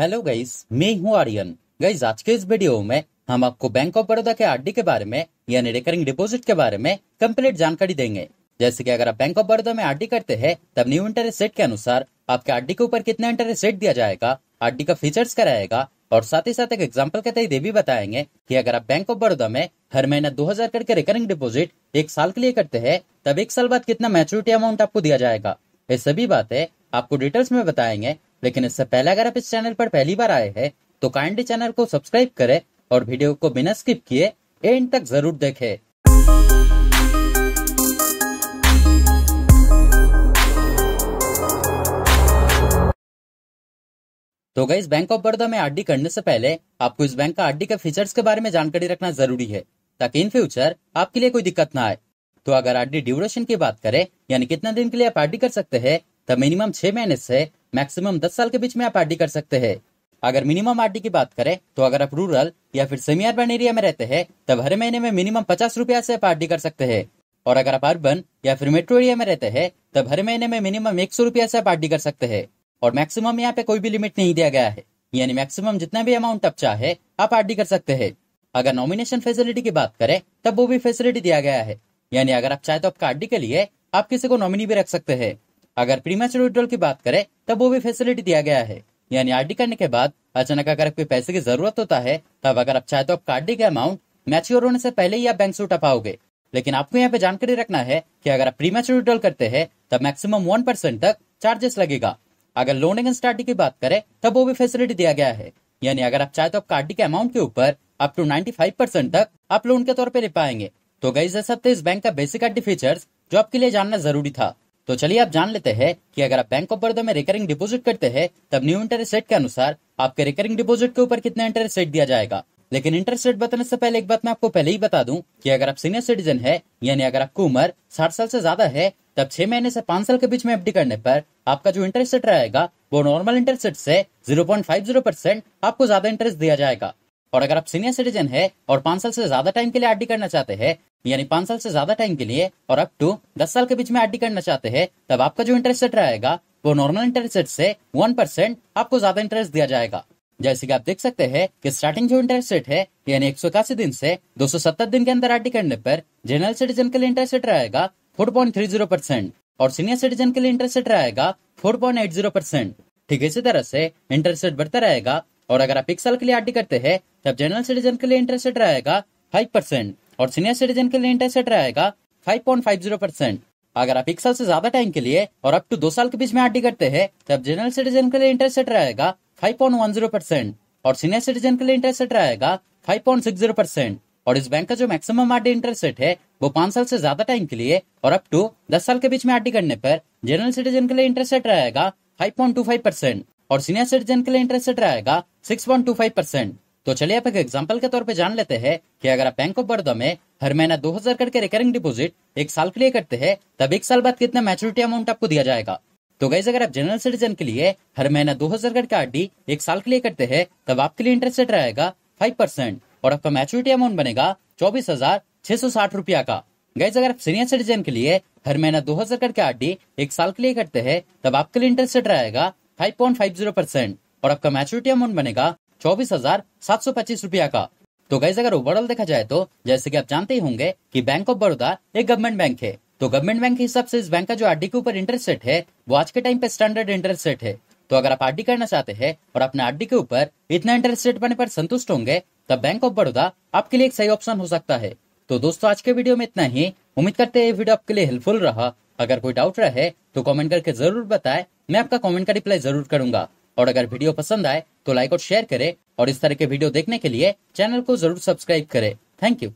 hello guys मैं हूं Aryan guys आज के इस वीडियो में हम आपको बैंक ऑफ बड़ौदा के आरडी के बारे में यानी रिकरिंग डिपॉजिट के बारे में कंप्लीट जानकारी देंगे जैसे कि अगर आप बैंक ऑफ बड़ौदा में आरडी करते हैं तब न्यू इंटरेस्ट रेट के अनुसार आपके आरडी के ऊपर कितना इंटरेस्ट रेट दिया जाएगा आरडी का फीचर्स क्या रहेगा और साथ ही साथ एक एग्जाम्पल के तहत ये भी बताएंगे कि अगर आप बैंक ऑफ बड़ौदा में हर महीना दो हजार करके रिकरिंग डिपॉजिट एक साल के लिए करते हैं तब एक साल बाद कितना मैच्योरिटी अमाउंट आपको दिया जाएगा ये सभी बातें आपको डिटेल्स में बताएंगे लेकिन इससे पहले अगर आप इस चैनल पर पहली बार आए हैं तो काइंडली चैनल को सब्सक्राइब करें और वीडियो को बिना स्किप किए एंड तक जरूर देखें तो गई बैंक ऑफ बड़ौदा में आरडी करने से पहले आपको इस बैंक का आरडी के फीचर्स के बारे में जानकारी रखना जरूरी है ताकि इन फ्यूचर आपके लिए कोई दिक्कत ना आए तो अगर आरडी ड्यूरेशन की बात करें यानी कितना दिन के लिए आप आरडी कर सकते हैं तो मिनिमम छह महीने से मैक्सिमम दस साल के बीच में आप आर कर सकते हैं अगर मिनिमम आर की बात करें तो अगर आप रूरल या फिर सेमी अर्बन एरिया में रहते हैं तब हर महीने में मिनिमम पचास रूपया से आप कर सकते हैं और अगर आप अर्बन या फिर मेट्रो एरिया में रहते हैं तब हर महीने में मिनिमम एक सौ रूपया से आप आर कर सकते हैं और मैक्सिमम यहाँ पे कोई भी लिमिट नहीं दिया गया है यानी मैक्सिमम जितना भी अमाउंट आप चाहे आप आर कर सकते हैं अगर नॉमिनेशन फैसिलिटी की बात करें तब वो भी फैसिलिटी दिया गया है यानी अगर आप चाहे तो आप आर के लिए आप किसी को नॉमिनी भी रख सकते हैं अगर प्रीमेचर विड्रॉल की बात करें तब वो भी फैसिलिटी दिया गया है यानी आरडी करने के बाद अचानक अगर कोई पैसे की जरूरत होता है तब अगर आप चाहे तो आप कार्डी का अमाउंट मैच्योर होने से पहले ही आप बैंक से उठा पाओगे लेकिन आपको यहाँ पे जानकारी रखना है कि अगर आप प्रीमेचर विड्रॉल करते हैं तब मैक्सिमम वन परसेंट तक चार्जेस लगेगा अगर लोन एगेंस्ट आरडी की बात करें तब वो भी फैसिलिटी दिया गया है यानी अगर आप चाहे तो आप कार्डी के अमाउंट के ऊपर अप टू फाइव परसेंट तक आप लोन के तौर पर ले पाएंगे तो गई जैसा तो इस बैंक का बेसिक आरडी फीचर्स जो आपके लिए जानना जरूरी था तो चलिए आप जान लेते हैं कि अगर आप बैंक ऑफ बड़ौदा में रिकरिंग डिपॉजिट करते हैं तब न्यू इंटरेस्ट रेट के अनुसार आपके रिकरिंग डिपॉजिट के ऊपर कितना इंटरेस्ट रेट दिया जाएगा लेकिन इंटरेस्ट रेट बताने से पहले एक बात मैं आपको पहले ही बता दूं कि अगर आप सीनियर सिटीजन है यानी अगर आपकी उम्र साठ साल से ज्यादा है तब छह महीने से पांच साल के बीच में एफडी करने पर आपका जो इंटरेस्ट रेट रहेगा वो नॉर्मल इंटरेस्ट रेट से zero point five zero percent आपको ज्यादा इंटरेस्ट दिया जाएगा और अगर आप सीनियर सिटीजन है और पांच साल से ज्यादा टाइम के लिए आरडी करना चाहते हैं यानी पांच साल से ज्यादा टाइम के लिए और अप टू दस साल के बीच में आरडी करना चाहते हैं तब आपका जो इंटरेस्ट रेट रहेगा वो नॉर्मल इंटरेस्ट रेट से वन परसेंट आपको ज्यादा इंटरेस्ट दिया जाएगा जैसे कि आप देख सकते हैं कि स्टार्टिंग जो इंटरेस्ट रेट है यानी एक सौ दिन से दो सौ सत्तर दिन के अंदर आरडी करने पर जनरल सिटीजन के लिए इंटरेस्ट रेट रहेगा four point three zero percent और सीनियर सिटीजन के लिए इंटरेस्ट रेट रहेगा four point eight zero percent ठीक इसी तरह से इंटरेस्ट रेट बढ़ता रहेगा और अगर आप एक साल के लिए आरडी करते हैं तब जनरल सिटीजन के लिए इंटरेस्ट रेट रहेगा फाइव परसेंट और सीनियर सिटीजन के लिए इंटरेस्ट रहेगा five point five zero percent अगर आप एक साल से ज्यादा टाइम के लिए और अप टू दो साल के बीच में आरडी करते हैं तब जनरल सिटीजन के लिए इंटरेस्ट रहेगा five point one zero percent और सीनियर सिटीजन के लिए इंटरेस्ट रहेगा five point six zero percent और इस बैंक का जो मैक्सिमम आरडी इंटरेस्ट रेट है वो पांच साल से ज्यादा टाइम के लिए और अप टू दस साल के बीच में आरडी करने पर जनरल सिटीजन के लिए इंटरेस्ट रहेगा five point two five percent और सीनियर सिटीजन के लिए इंटरेस्ट रहेगा six point two five percent तो चलिए आप एक एग्जाम्पल के तौर पे जान लेते हैं कि अगर आप बैंक ऑफ बड़ौदा में हर महीना दो हजार करके रिकरिंग डिपोजिट एक साल के लिए करते हैं तब एक साल बाद कितना मैच्योरिटी अमाउंट आपको दिया जाएगा तो गाइज अगर आप जनरल सिटीजन के लिए हर महीना दो हजार करके आर डी एक साल के लिए करते हैं तब आपके लिए इंटरेस्ट रेट रहेगा फाइव परसेंट और आपका मैच्योरिटी अमाउंट बनेगा चौबीस हजार छह सौ साठ रुपया का गाइज अगर आप सीनियर सिटीजन के लिए हर महीना दो हजार करके आर डी एक साल के लिए करते हैं तब आपके लिए इंटरेस्ट रेट रहेगा five point five zero percent और आपका मैच्योरिटी अमाउंट बनेगा चौबीस हजार सात सौ पच्चीस रूपया का तो गैस अगर ओवरऑल देखा जाए तो जैसे कि आप जानते ही होंगे कि बैंक ऑफ बड़ौदा एक गवर्नमेंट बैंक है तो गवर्नमेंट बैंक के हिसाब से इस बैंक का जो आरडी के ऊपर इंटरेस्ट रेट है वो आज के टाइम पे स्टैंडर्ड इंटरेस्ट रेट है तो अगर आप आरडी करना चाहते हैं और अपने आरडी के ऊपर इतना इंटरेस्ट रेट बने पर संतुष्ट होंगे तब बैंक ऑफ बड़ौदा आपके लिए एक सही ऑप्शन हो सकता है तो दोस्तों आज के वीडियो में इतना ही उम्मीद करते हैं वीडियो आपके लिए हेल्पफुल रहा अगर कोई डाउट रहे तो कमेंट करके जरूर बताएं मैं आपका कमेंट का रिप्लाई जरूर करूंगा और अगर वीडियो पसंद आए तो लाइक और शेयर करें और इस तरह के वीडियो देखने के लिए चैनल को जरूर सब्सक्राइब करें थैंक यू